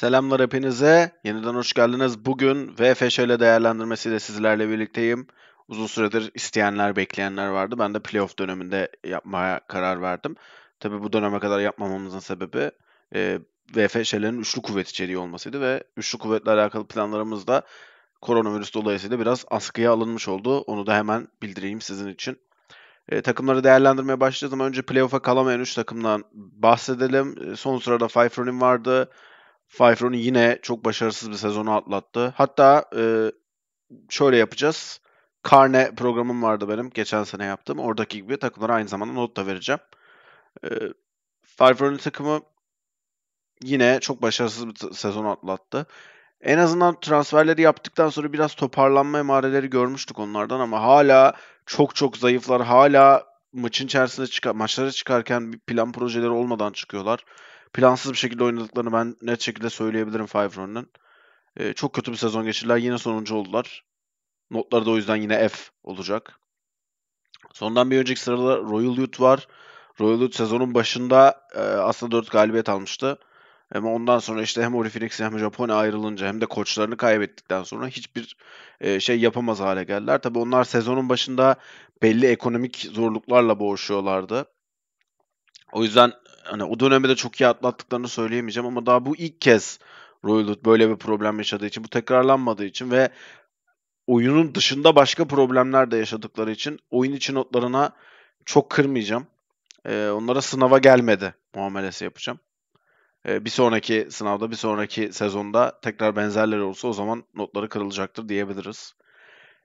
Selamlar hepinize. Yeniden hoş geldiniz. Bugün VFŞ'le değerlendirmesiyle sizlerle birlikteyim. Uzun süredir isteyenler, bekleyenler vardı. Ben de playoff döneminde yapmaya karar verdim. Tabi bu döneme kadar yapmamamızın sebebi e, VFŞ'lerin üçlü kuvvet içeriği olmasıydı ve üçlü kuvvetle alakalı planlarımız da koronavirüs dolayısıyla biraz askıya alınmış oldu. Onu da hemen bildireyim sizin için. E, takımları değerlendirmeye başlayacağız ama önce playoff'a kalamayan 3 takımdan bahsedelim. E, son sırada Five Running vardı. Fifron'u yine çok başarısız bir sezonu atlattı. Hatta e, şöyle yapacağız. Karne programım vardı benim. Geçen sene yaptım. Oradaki gibi takımlara aynı zamanda not da vereceğim. E, Fifron'un takımı yine çok başarısız bir sezonu atlattı. En azından transferleri yaptıktan sonra biraz toparlanma emareleri görmüştük onlardan ama hala çok çok zayıflar. Hala maçın içerisinde çıkar, maçlara çıkarken plan projeleri olmadan çıkıyorlar. Plansız bir şekilde oynadıklarını ben net şekilde söyleyebilirim Five Run'ın. E, ee, çok kötü bir sezon geçirdiler. Yine sonuncu oldular. Notları da o yüzden yine F olacak. Sondan bir önceki sırada Royal Youth var. Royal Youth sezonun başında e, aslında 4 galibiyet almıştı. Ama ondan sonra işte hem Oli hem Japonya ayrılınca hem de koçlarını kaybettikten sonra hiçbir e, şey yapamaz hale geldiler. Tabii onlar sezonun başında belli ekonomik zorluklarla boğuşuyorlardı. O yüzden hani o dönemi de çok iyi atlattıklarını söyleyemeyeceğim ama daha bu ilk kez Royal böyle bir problem yaşadığı için bu tekrarlanmadığı için ve oyunun dışında başka problemler de yaşadıkları için oyun içi notlarına çok kırmayacağım. Ee, onlara sınava gelmedi muamelesi yapacağım. Ee, bir sonraki sınavda, bir sonraki sezonda tekrar benzerleri olsa o zaman notları kırılacaktır diyebiliriz.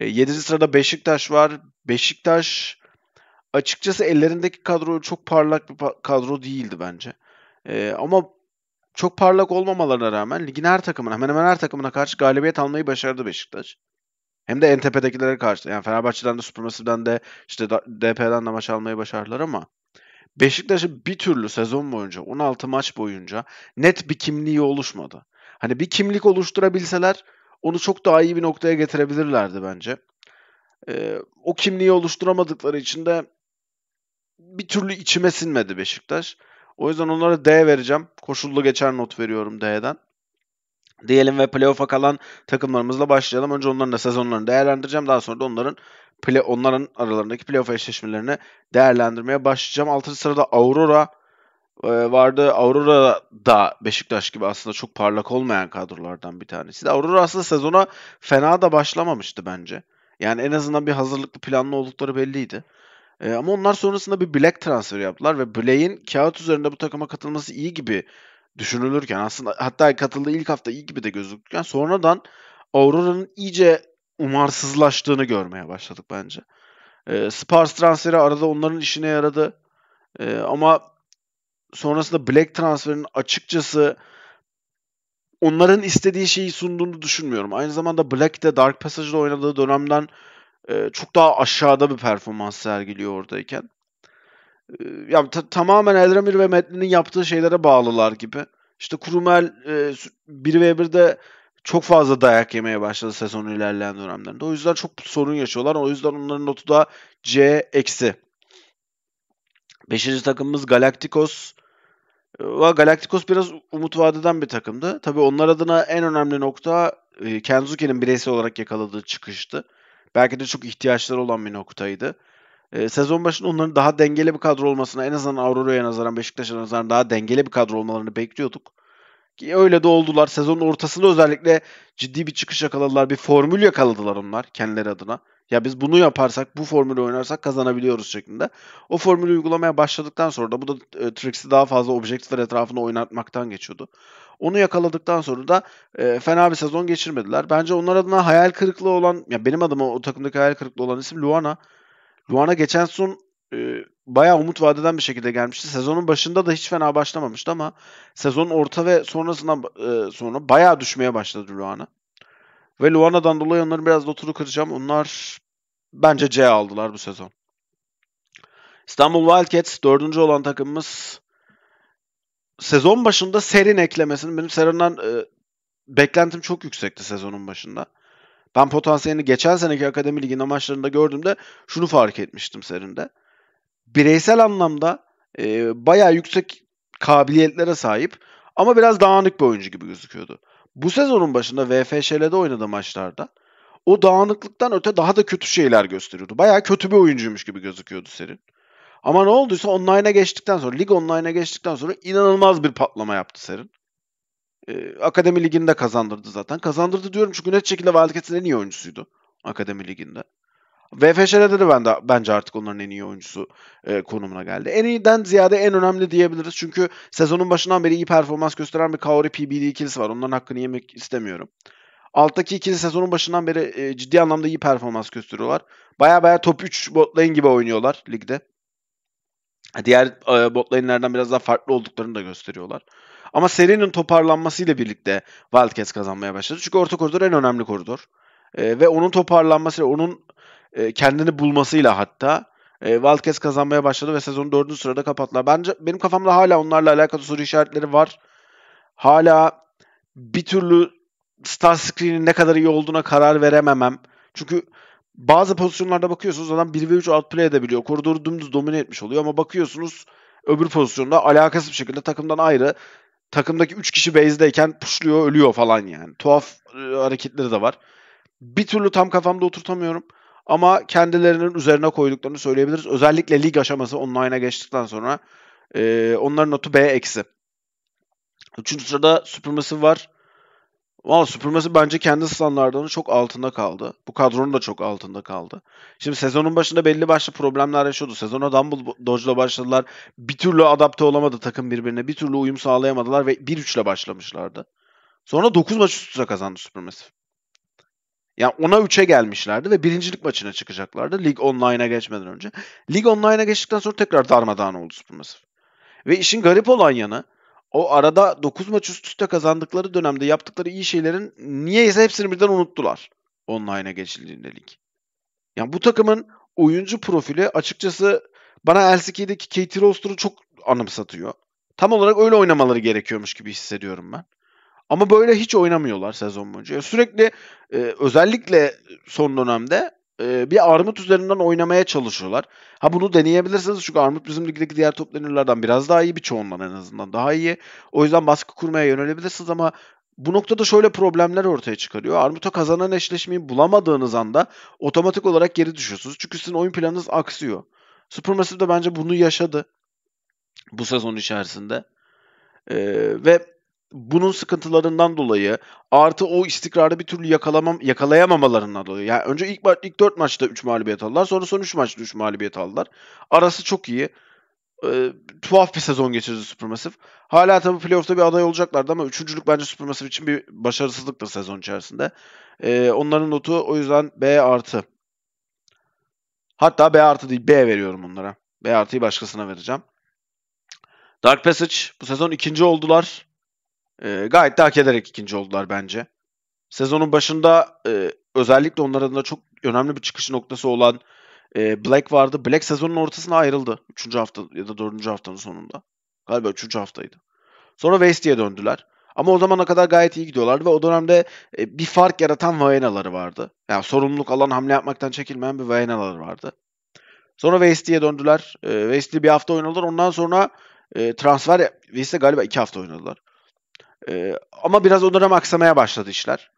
7. Ee, sırada Beşiktaş var. Beşiktaş açıkçası ellerindeki kadro çok parlak bir kadro değildi bence. Ee, ama çok parlak olmamalarına rağmen ligin her takımına, hemen hemen her takımına karşı galibiyet almayı başardı Beşiktaş. Hem de en tepedekilere karşı. Yani Fenerbahçe'den de Supermassive'den de işte DP'den de maç almayı başardılar ama Beşiktaş'ın bir türlü sezon boyunca 16 maç boyunca net bir kimliği oluşmadı. Hani bir kimlik oluşturabilseler onu çok daha iyi bir noktaya getirebilirlerdi bence. Ee, o kimliği oluşturamadıkları için de bir türlü içime sinmedi Beşiktaş. O yüzden onlara D vereceğim. Koşullu geçer not veriyorum D'den diyelim ve playoff'a kalan takımlarımızla başlayalım. Önce onların da sezonlarını değerlendireceğim. Daha sonra da onların play, onların aralarındaki playoff eşleşmelerini değerlendirmeye başlayacağım. 6. sırada Aurora e, vardı. Aurora da Beşiktaş gibi aslında çok parlak olmayan kadrolardan bir tanesi. Aurora aslında sezona fena da başlamamıştı bence. Yani en azından bir hazırlıklı planlı oldukları belliydi. E, ama onlar sonrasında bir Black transferi yaptılar ve Black'in kağıt üzerinde bu takıma katılması iyi gibi düşünülürken aslında hatta katıldığı ilk hafta iyi gibi de gözükürken sonradan Aurora'nın iyice umarsızlaştığını görmeye başladık bence. E, ee, Spars transferi arada onların işine yaradı. E, ama sonrasında Black transferinin açıkçası onların istediği şeyi sunduğunu düşünmüyorum. Aynı zamanda Black de Dark Passage'da oynadığı dönemden e, çok daha aşağıda bir performans sergiliyor oradayken. Ee, ya ta- tamamen Eldramir ve Metli'nin yaptığı şeylere bağlılar gibi. İşte Kurumel e, ve bir de çok fazla dayak yemeye başladı sezonun ilerleyen dönemlerinde. O yüzden çok sorun yaşıyorlar. O yüzden onların notu da C eksi. Beşinci takımımız Galacticos. Ee, Galacticos biraz umut vadeden bir takımdı. Tabii onlar adına en önemli nokta e, Kenzuki'nin bireysel olarak yakaladığı çıkıştı. Belki de çok ihtiyaçları olan bir noktaydı. Ee, sezon başında onların daha dengeli bir kadro olmasına en azından Aurora'ya nazaran Beşiktaş'a nazaran daha dengeli bir kadro olmalarını bekliyorduk. Ki öyle de oldular. Sezonun ortasında özellikle ciddi bir çıkış yakaladılar. Bir formül yakaladılar onlar kendileri adına. Ya biz bunu yaparsak, bu formülü oynarsak kazanabiliyoruz şeklinde. O formülü uygulamaya başladıktan sonra da bu da e, Trix'i daha fazla objektifler etrafında oynatmaktan geçiyordu. Onu yakaladıktan sonra da e, fena bir sezon geçirmediler. Bence onlar adına hayal kırıklığı olan, ya benim adıma o takımdaki hayal kırıklığı olan isim Luana. Luana geçen son e, bayağı umut vadeden bir şekilde gelmişti. Sezonun başında da hiç fena başlamamıştı ama sezonun orta ve sonrasından e, sonra bayağı düşmeye başladı Luana. Ve Luana'dan dolayı onların biraz da turu kıracağım. Onlar bence C aldılar bu sezon. İstanbul Wildcats dördüncü olan takımımız sezon başında Serin eklemesini benim Serin'den e, beklentim çok yüksekti sezonun başında. Ben potansiyelini geçen seneki Akademi Ligi'nin maçlarında gördüğümde şunu fark etmiştim Serin'de. Bireysel anlamda e, bayağı yüksek kabiliyetlere sahip ama biraz dağınık bir oyuncu gibi gözüküyordu. Bu sezonun başında VFŞ'de oynadığı maçlarda o dağınıklıktan öte daha da kötü şeyler gösteriyordu. Bayağı kötü bir oyuncuymuş gibi gözüküyordu Serin. Ama ne olduysa online'a geçtikten sonra, lig online'a geçtikten sonra inanılmaz bir patlama yaptı Serin. Ee, Akademi liginde kazandırdı zaten. Kazandırdı diyorum çünkü net şekilde Wildcats'in en iyi oyuncusuydu Akademi Ligi'nde. VFŞ'de de ben de, bence artık onların en iyi oyuncusu e, konumuna geldi. En iyiden ziyade en önemli diyebiliriz. Çünkü sezonun başından beri iyi performans gösteren bir Kaori PBD ikilisi var. Onların hakkını yemek istemiyorum. Alttaki ikili sezonun başından beri e, ciddi anlamda iyi performans gösteriyorlar. Baya baya top 3 bot gibi oynuyorlar ligde. Diğer e, bot biraz daha farklı olduklarını da gösteriyorlar. Ama serinin toparlanmasıyla birlikte Wildcats kazanmaya başladı. Çünkü orta koridor en önemli koridor. E, ve onun toparlanmasıyla, onun e, kendini bulmasıyla hatta e, Wildcats kazanmaya başladı ve sezonu dördüncü sırada kapattılar. Bence benim kafamda hala onlarla alakalı soru işaretleri var. Hala bir türlü Starscreen'in ne kadar iyi olduğuna karar verememem. Çünkü bazı pozisyonlarda bakıyorsunuz adam 1 ve 3 outplay edebiliyor. Koridoru dümdüz domine etmiş oluyor ama bakıyorsunuz öbür pozisyonda alakasız bir şekilde takımdan ayrı takımdaki 3 kişi base'deyken puşluyor ölüyor falan yani. Tuhaf e, hareketleri de var. Bir türlü tam kafamda oturtamıyorum. Ama kendilerinin üzerine koyduklarını söyleyebiliriz. Özellikle lig aşaması online'a geçtikten sonra e, onların notu B eksi. Üçüncü sırada Supremacy var. Valla süpürmesi bence kendi standartlarının çok altında kaldı. Bu kadronun da çok altında kaldı. Şimdi sezonun başında belli başlı problemler yaşıyordu. Sezona Dumbledore'la başladılar. Bir türlü adapte olamadı takım birbirine. Bir türlü uyum sağlayamadılar ve 1-3'le başlamışlardı. Sonra 9 maç üst üste kazandı süpürmesi. Yani ona 3'e gelmişlerdi ve birincilik maçına çıkacaklardı. Lig online'a geçmeden önce. Lig online'a geçtikten sonra tekrar darmadağın oldu süpürmesi. Ve işin garip olan yanı o arada 9 maç üst üste kazandıkları dönemde yaptıkları iyi şeylerin niyeyse hepsini birden unuttular online'a geçildiğinde lig. Yani bu takımın oyuncu profili açıkçası bana LCK'deki KT roster'ı çok anımsatıyor. Tam olarak öyle oynamaları gerekiyormuş gibi hissediyorum ben. Ama böyle hiç oynamıyorlar sezon boyunca. sürekli e, özellikle son dönemde e, bir armut üzerinden oynamaya çalışıyorlar. Ha bunu deneyebilirsiniz çünkü armut bizim ligdeki diğer toplanırlardan biraz daha iyi bir çoğundan en azından daha iyi. O yüzden baskı kurmaya yönelebilirsiniz ama bu noktada şöyle problemler ortaya çıkarıyor. Armut'a kazanan eşleşmeyi bulamadığınız anda otomatik olarak geri düşüyorsunuz. Çünkü sizin oyun planınız aksıyor. Supermassive de bence bunu yaşadı bu sezon içerisinde. Ee, ve bunun sıkıntılarından dolayı artı o istikrarı bir türlü yakalamam yakalayamamalarından dolayı. Yani önce ilk ma- ilk 4 maçta 3 mağlubiyet aldılar. Sonra son 3 maçta 3 mağlubiyet aldılar. Arası çok iyi. E, tuhaf bir sezon geçirdi Supermassive. Hala tabii playoff'ta bir aday olacaklardı ama üçüncülük bence Supermassive için bir başarısızlıktır sezon içerisinde. E, onların notu o yüzden B artı. Hatta B artı değil B veriyorum onlara. B artıyı başkasına vereceğim. Dark Passage bu sezon ikinci oldular. E, gayet de hak ederek ikinci oldular bence. Sezonun başında e, özellikle onların da çok önemli bir çıkış noktası olan e, Black vardı. Black sezonun ortasına ayrıldı. Üçüncü hafta ya da dördüncü haftanın sonunda. Galiba üçüncü haftaydı. Sonra Westie'ye döndüler. Ama o zamana kadar gayet iyi gidiyorlardı ve o dönemde e, bir fark yaratan Vahenaları vardı. Yani sorumluluk alan hamle yapmaktan çekilmeyen bir Vahenaları vardı. Sonra Westie'ye döndüler. E, Westie bir hafta oynadılar. Ondan sonra e, transfer Westy galiba iki hafta oynadılar. E, ama biraz onlara aksamaya başladı işler.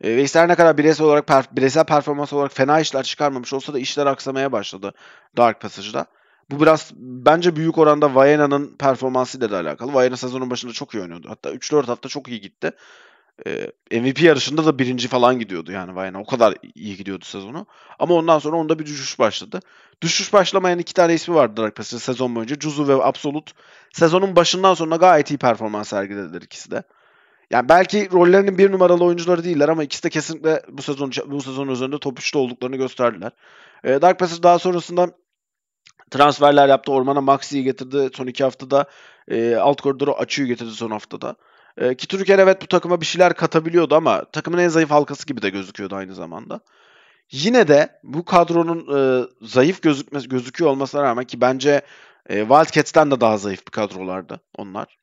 E, ee, Veysel ne kadar bireysel olarak per, bireysel performans olarak fena işler çıkarmamış olsa da işler aksamaya başladı Dark Passage'da. Bu biraz bence büyük oranda Vayena'nın performansıyla da alakalı. Vayena sezonun başında çok iyi oynuyordu. Hatta 3-4 hafta çok iyi gitti e, ee, MVP yarışında da birinci falan gidiyordu yani Vayne. O kadar iyi gidiyordu sezonu. Ama ondan sonra onda bir düşüş başladı. Düşüş başlamayan iki tane ismi vardı Dark Passage sezon boyunca. Cuzu ve Absolut. Sezonun başından sonra gayet iyi performans sergilediler ikisi de. Yani belki rollerinin bir numaralı oyuncuları değiller ama ikisi de kesinlikle bu sezon bu sezon üzerinde top 3'te olduklarını gösterdiler. E, Dark Passage daha sonrasında transferler yaptı. Ormana Maxi'yi getirdi son iki haftada. E, alt koridoru Açı'yı getirdi son haftada. E, ki Türker evet bu takıma bir şeyler katabiliyordu ama takımın en zayıf halkası gibi de gözüküyordu aynı zamanda. Yine de bu kadronun e, zayıf gözükme, gözüküyor olmasına rağmen ki bence e, Wildcats'ten de daha zayıf bir kadrolardı onlar.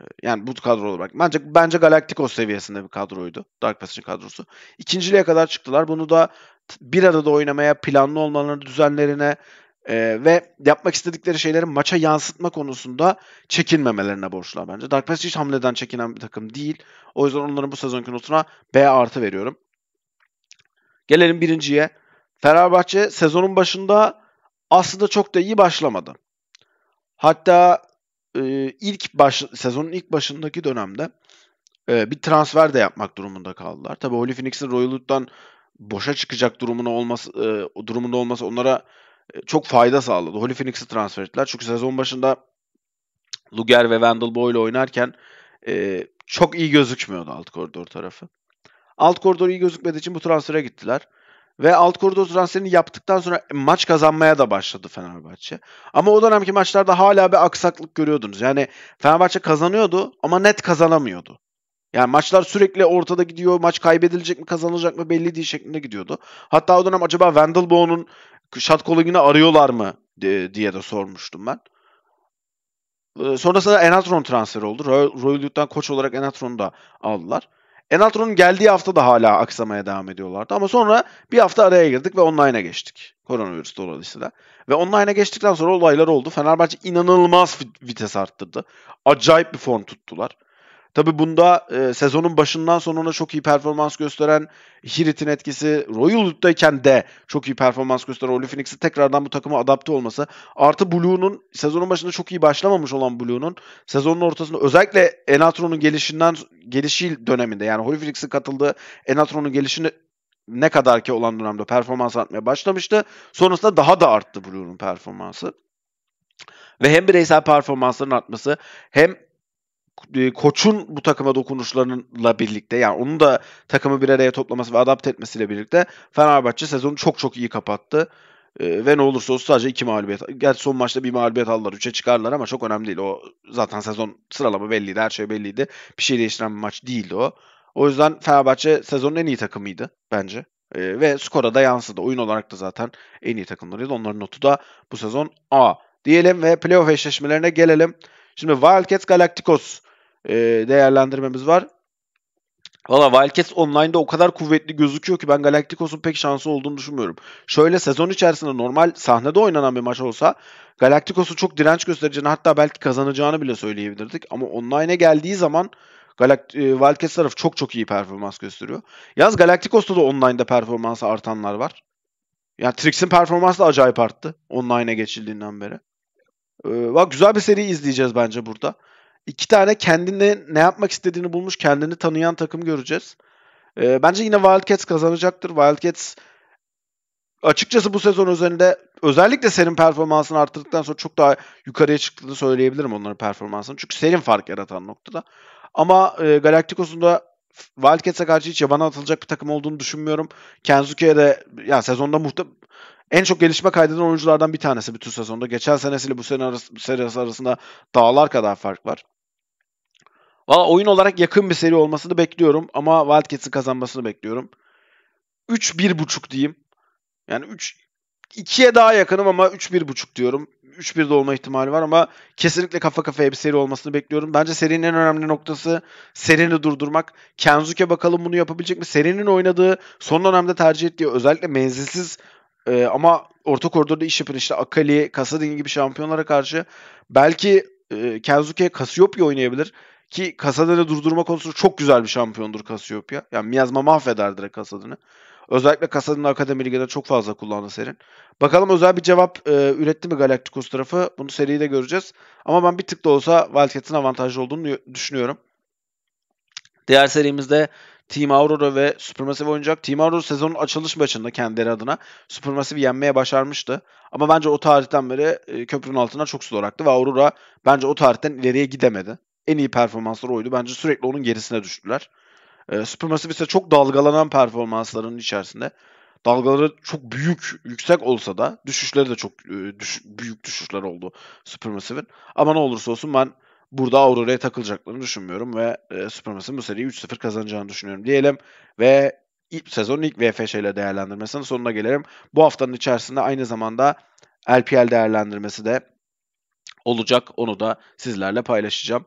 E, yani bu kadro olarak. Bence, bence Galacticos seviyesinde bir kadroydu. Dark Passage kadrosu. İkinciliğe kadar çıktılar. Bunu da bir arada oynamaya, planlı olmalarını, düzenlerine, ee, ve yapmak istedikleri şeyleri maça yansıtma konusunda çekinmemelerine borçlular bence. Dark Passage hiç hamleden çekinen bir takım değil. O yüzden onların bu sezonki notuna B artı veriyorum. Gelelim birinciye. Fenerbahçe sezonun başında aslında çok da iyi başlamadı. Hatta e, ilk baş, sezonun ilk başındaki dönemde e, bir transfer de yapmak durumunda kaldılar. Tabii Holy Phoenix'in Royalwood'dan boşa çıkacak durumuna olması e, durumunda olması onlara e, çok fayda sağladı. Holy Phoenix'i transfer ettiler. Çünkü sezon başında Luger ve Wendell Boyle oynarken e, çok iyi gözükmüyordu alt koridor tarafı. Alt koridor iyi gözükmediği için bu transfere gittiler. Ve alt koridor transferini yaptıktan sonra maç kazanmaya da başladı Fenerbahçe. Ama o dönemki maçlarda hala bir aksaklık görüyordunuz. Yani Fenerbahçe kazanıyordu ama net kazanamıyordu. Yani maçlar sürekli ortada gidiyor. Maç kaybedilecek mi kazanılacak mı belli değil şeklinde gidiyordu. Hatta o dönem acaba Wendell Bowe'nun Şat Collin'ini arıyorlar mı diye de sormuştum ben. Ee, sonrasında Enatron transferi oldu. Royal Youth'tan koç olarak Enatron'u da aldılar. Enatron'un geldiği hafta da hala aksamaya devam ediyorlardı. Ama sonra bir hafta araya girdik ve online'a geçtik. Koronavirüs dolayısıyla. Ve online'a geçtikten sonra olaylar oldu. Fenerbahçe inanılmaz vites arttırdı. Acayip bir form tuttular. Tabi bunda e, sezonun başından sonuna çok iyi performans gösteren Hirit'in etkisi, Royal Hood'dayken de çok iyi performans gösteren Oli Phoenix'in tekrardan bu takıma adapte olması. Artı Blue'nun sezonun başında çok iyi başlamamış olan Blue'nun sezonun ortasında özellikle Enatron'un gelişinden gelişi döneminde yani Oli Phoenix'in katıldığı Enatron'un gelişini ne kadar ki olan dönemde performans artmaya başlamıştı. Sonrasında daha da arttı Blue'nun performansı. Ve hem bireysel performansların artması hem e, koçun bu takıma dokunuşlarıyla birlikte yani onun da takımı bir araya toplaması ve adapte etmesiyle birlikte Fenerbahçe sezonu çok çok iyi kapattı. E, ve ne olursa olsun sadece iki mağlubiyet. Gerçi son maçta bir mağlubiyet aldılar. Üçe çıkarlar ama çok önemli değil. O zaten sezon sıralama belliydi. Her şey belliydi. Bir şey değiştiren bir maç değildi o. O yüzden Fenerbahçe sezonun en iyi takımıydı bence. E, ve skora da yansıdı. Oyun olarak da zaten en iyi takımlarıydı. Onların notu da bu sezon A diyelim ve playoff eşleşmelerine gelelim. Şimdi Wildcats Galacticos e, değerlendirmemiz var. Valla Wildcats Online'da o kadar kuvvetli gözüküyor ki ben Galacticos'un pek şansı olduğunu düşünmüyorum. Şöyle sezon içerisinde normal sahnede oynanan bir maç olsa Galacticos'u çok direnç göstereceğini hatta belki kazanacağını bile söyleyebilirdik. Ama online'e geldiği zaman Galakt e, Wildcats tarafı çok çok iyi performans gösteriyor. Yalnız Galacticos'ta da online'da performansı artanlar var. Yani Trix'in performansı da acayip arttı online'e geçildiğinden beri. Ee, bak güzel bir seri izleyeceğiz bence burada iki tane kendini ne yapmak istediğini bulmuş, kendini tanıyan takım göreceğiz. E, bence yine Wildcats kazanacaktır. Wildcats açıkçası bu sezon üzerinde özellikle senin performansını arttırdıktan sonra çok daha yukarıya çıktığını söyleyebilirim onların performansını. Çünkü serin fark yaratan noktada. Ama e, Galacticos'un da Wildcats'e karşı hiç yabana atılacak bir takım olduğunu düşünmüyorum. Kenzuke'ye de ya sezonda muhtem en çok gelişme kaydeden oyunculardan bir tanesi bütün sezonda. Geçen senesiyle bu sene arası, serisi arasında dağlar kadar fark var. Valla oyun olarak yakın bir seri olmasını bekliyorum ama Wildcats'in kazanmasını bekliyorum. 3-1.5 diyeyim. Yani 3 2'ye daha yakınım ama 3-1.5 diyorum. 3-1 de olma ihtimali var ama kesinlikle kafa kafaya bir seri olmasını bekliyorum. Bence serinin en önemli noktası serini durdurmak. Kenzuke bakalım bunu yapabilecek mi? Serinin oynadığı son dönemde tercih ettiği özellikle menzilsiz e, ama orta koridorda iş yapın işte Akali, Kasadin gibi şampiyonlara karşı belki e, Kenzuke Cassiopeia oynayabilir. Ki kasadını durdurma konusunda çok güzel bir şampiyondur Cassiopeia. Yani Miyazma mahveder direkt Kasadin'i. Özellikle kasadını Akademi Ligi'de çok fazla kullandı serin. Bakalım özel bir cevap e, üretti mi Galacticos tarafı? Bunu seriyi de göreceğiz. Ama ben bir tık da olsa Wildcats'in avantajlı olduğunu düşünüyorum. Diğer serimizde Team Aurora ve Supermassive oynayacak. Team Aurora sezonun açılış maçında kendileri adına Supermassive'i yenmeye başarmıştı. Ama bence o tarihten beri e, köprünün altına çok su dolaktı ve Aurora bence o tarihten ileriye gidemedi en iyi performansları oydu. Bence sürekli onun gerisine düştüler. E, ee, Supermassive ise çok dalgalanan performansların içerisinde. Dalgaları çok büyük, yüksek olsa da düşüşleri de çok e, düş, büyük düşüşler oldu Supermassive'in. Ama ne olursa olsun ben burada Aurora'ya takılacaklarını düşünmüyorum ve e, Supermassive'in bu seriyi 3-0 kazanacağını düşünüyorum diyelim. Ve ilk sezonun ilk VFŞ ile değerlendirmesinin sonuna gelelim. Bu haftanın içerisinde aynı zamanda LPL değerlendirmesi de olacak. Onu da sizlerle paylaşacağım.